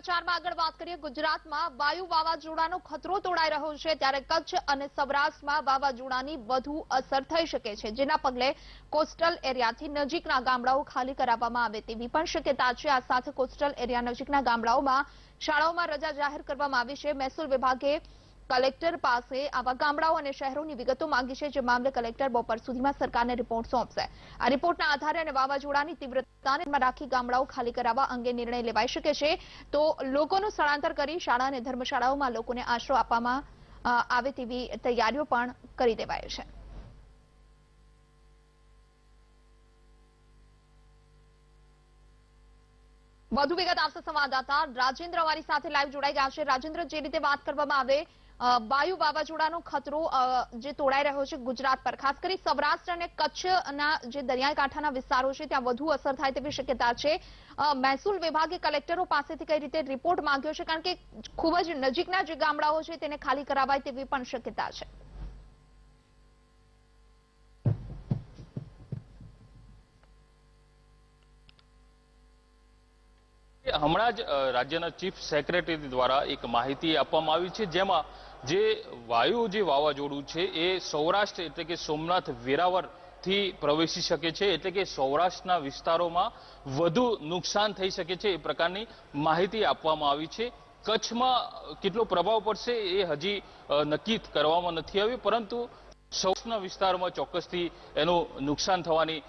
સમાચારમાં આગળ વાત કરીએ ગુજરાતમાં વાયુ વાવાઝોડાનો ખતરો તોડાઈ રહ્યો છે ત્યારે કચ્છ અને સૌરાષ્ટ્રમાં વાવાઝોડાની વધુ અસર થઈ શકે છે જેના પગલે કોસ્ટલ એરિયાથી નજીકના ગામડાઓ ખાલી કરાવવામાં આવે તેવી પણ શક્યતા છે આ સાથે કોસ્ટલ એરિયા નજીકના ગામડાઓમાં શાળાઓમાં રજા જાહેર કરવામાં આવી છે મહેસૂલ વિભાગે કલેક્ટર પાસે આવા ગામડાઓ અને શહેરોની વિગતો માંગી છે જે મામલે કલેક્ટર બપોર સુધીમાં સરકારને રિપોર્ટ સોંપશે આ રિપોર્ટના આધારે અને વાવાઝોડાની તીવ્રતાને રાખી ગામડાઓ ખાલી કરાવવા અંગે નિર્ણય લેવાઈ શકે છે તો લોકોનું સ્થળાંતર કરી શાળા અને ધર્મશાળાઓમાં લોકોને આશરો આપવામાં આવે તેવી તૈયારીઓ પણ કરી દેવાય છે વધુ વિગત આપશે સંવાદદાતા રાજેન્દ્ર અમારી સાથે લાઈવ જોડાઈ ગયા છે રાજેન્દ્ર જે રીતે વાત કરવામાં આવે વાયુ વાવાઝોડાનો ખતરો જે તોડાઈ રહ્યો છે ગુજરાત પર ખાસ કરી સૌરાષ્ટ્ર અને કચ્છના જે દરિયાકાંઠાના વિસ્તારો છે ત્યાં વધુ અસર થાય તેવી શક્યતા છે મહેસૂલ વિભાગે કલેક્ટરો પાસેથી કઈ રીતે રિપોર્ટ માંગ્યો છે કારણ કે ખૂબ જ નજીકના જે ગામડાઓ છે તેને ખાલી કરાવાય તેવી પણ શક્યતા છે હમણાં જ રાજ્યના ચીફ સેક્રેટરી દ્વારા એક માહિતી આપવામાં આવી છે જેમાં જે વાયુ જે વાવાઝોડું છે એ સૌરાષ્ટ્ર એટલે કે સોમનાથ વેરાવર થી પ્રવેશી શકે છે એટલે કે સૌરાષ્ટ્રના વિસ્તારોમાં વધુ નુકસાન થઈ શકે છે એ પ્રકારની માહિતી આપવામાં આવી છે કચ્છમાં કેટલો પ્રભાવ પડશે એ હજી નક્કી કરવામાં નથી આવ્યું પરંતુ સૌરાષ્ટ્રના વિસ્તારમાં ચોક્કસથી એનું નુકસાન થવાની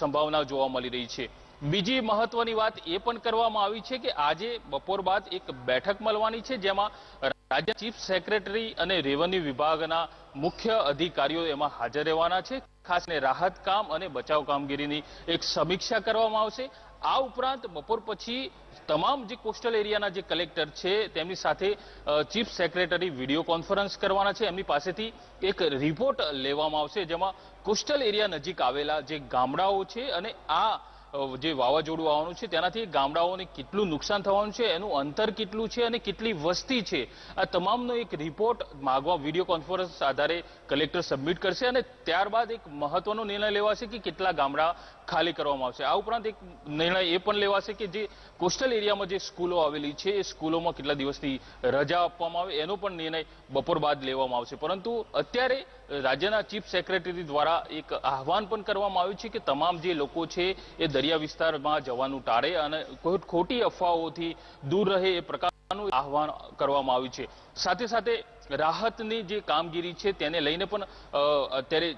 સંભાવના જોવા મળી રહી છે બીજી મહત્વની વાત એ પણ કરવામાં આવી છે કે આજે બપોર બાદ એક બેઠક મળવાની છે જેમાં રાજ્ય ચીફ સેક્રેટરી અને રેવન્યુ વિભાગના મુખ્ય અધિકારીઓ એમાં હાજર રહેવાના છે ખાસ રાહત કામ અને બચાવ કામગીરીની એક સમીક્ષા કરવામાં આવશે આ ઉપરાંત બપોર પછી તમામ જે કોસ્ટલ એરિયાના જે કલેક્ટર છે તેમની સાથે ચીફ સેક્રેટરી વિડીયો કોન્ફરન્સ કરવાના છે એમની પાસેથી એક રિપોર્ટ લેવામાં આવશે જેમાં કોસ્ટલ એરિયા નજીક આવેલા જે ગામડાઓ છે અને આ જે વાવાઝોડું આવવાનું છે તેનાથી ગામડાઓને કેટલું નુકસાન થવાનું છે એનું અંતર કેટલું છે અને કેટલી વસ્તી છે આ તમામનો એક રિપોર્ટ માગવા વિડીયો કોન્ફરન્સ આધારે કલેક્ટર સબમિટ કરશે અને ત્યારબાદ એક મહત્વનો નિર્ણય લેવાશે કે કેટલા ગામડા ખાલી કરવામાં આવશે આ ઉપરાંત એક નિર્ણય એ પણ લેવાશે કે જે કોસ્ટલ એરિયામાં જે સ્કૂલો આવેલી છે એ સ્કૂલોમાં કેટલા દિવસથી રજા આપવામાં આવે એનો પણ નિર્ણય બપોર બાદ લેવામાં આવશે પરંતુ અત્યારે રાજ્યના ચીફ સેક્રેટરી દ્વારા એક આહવાન પણ કરવામાં આવ્યું છે કે તમામ જે લોકો છે એ દરિયા વિસ્તારમાં જવાનું ટાળે અને ખોટી અફવાઓથી દૂર રહે એ પ્રકાર આહવાન કરવામાં આવ્યું છે સાથે સાથે રાહતની જે કામગીરી છે તેને લઈને પણ અત્યારે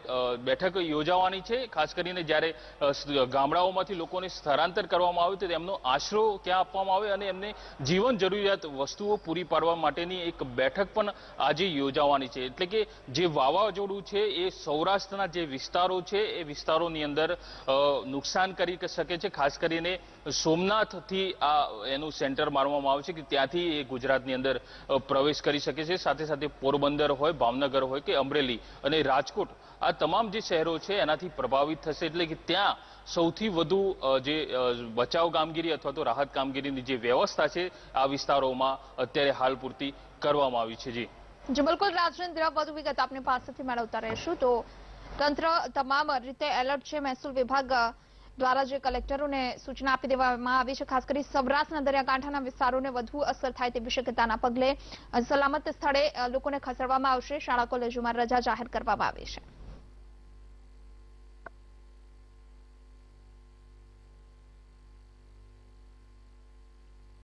બેઠક યોજાવાની છે ખાસ કરીને જ્યારે ગામડાઓમાંથી લોકોને સ્થળાંતર કરવામાં આવે તો તેમનો આશરો ક્યાં આપવામાં આવે અને એમને જીવન જરૂરિયાત વસ્તુઓ પૂરી પાડવા માટેની એક બેઠક પણ આજે યોજાવાની છે એટલે કે જે વાવાઝોડું છે એ સૌરાષ્ટ્રના જે વિસ્તારો છે એ વિસ્તારોની અંદર નુકસાન કરી શકે છે ખાસ કરીને સોમનાથથી આ એનું સેન્ટર મારવામાં આવે છે કે ત્યાંથી ત્યાંથી એ ગુજરાતની અંદર પ્રવેશ કરી શકે છે સાથે સાથે પોરબંદર હોય ભાવનગર હોય કે અમરેલી અને રાજકોટ આ તમામ જે શહેરો છે એનાથી પ્રભાવિત થશે એટલે કે ત્યાં સૌથી વધુ જે બચાવ કામગીરી અથવા તો રાહત કામગીરીની જે વ્યવસ્થા છે આ વિસ્તારોમાં અત્યારે હાલ પૂરતી કરવામાં આવી છે જી જી બિલકુલ રાજેન્દ્ર વધુ વિગત આપની પાસેથી મેળવતા રહેશું તો તંત્ર તમામ રીતે એલર્ટ છે મહેસૂલ વિભાગ દ્વારા જે કલેક્ટરોને સૂચના આપી દેવામાં આવી છે ખાસ કરી સૌરાષ્ટ્રના દરિયાકાંઠાના વિસ્તારોને વધુ અસર થાય તેવી શક્યતાના પગલે સલામત સ્થળે લોકોને ખસેડવામાં આવશે શાળા કોલેજોમાં રજા જાહેર કરવામાં આવી છે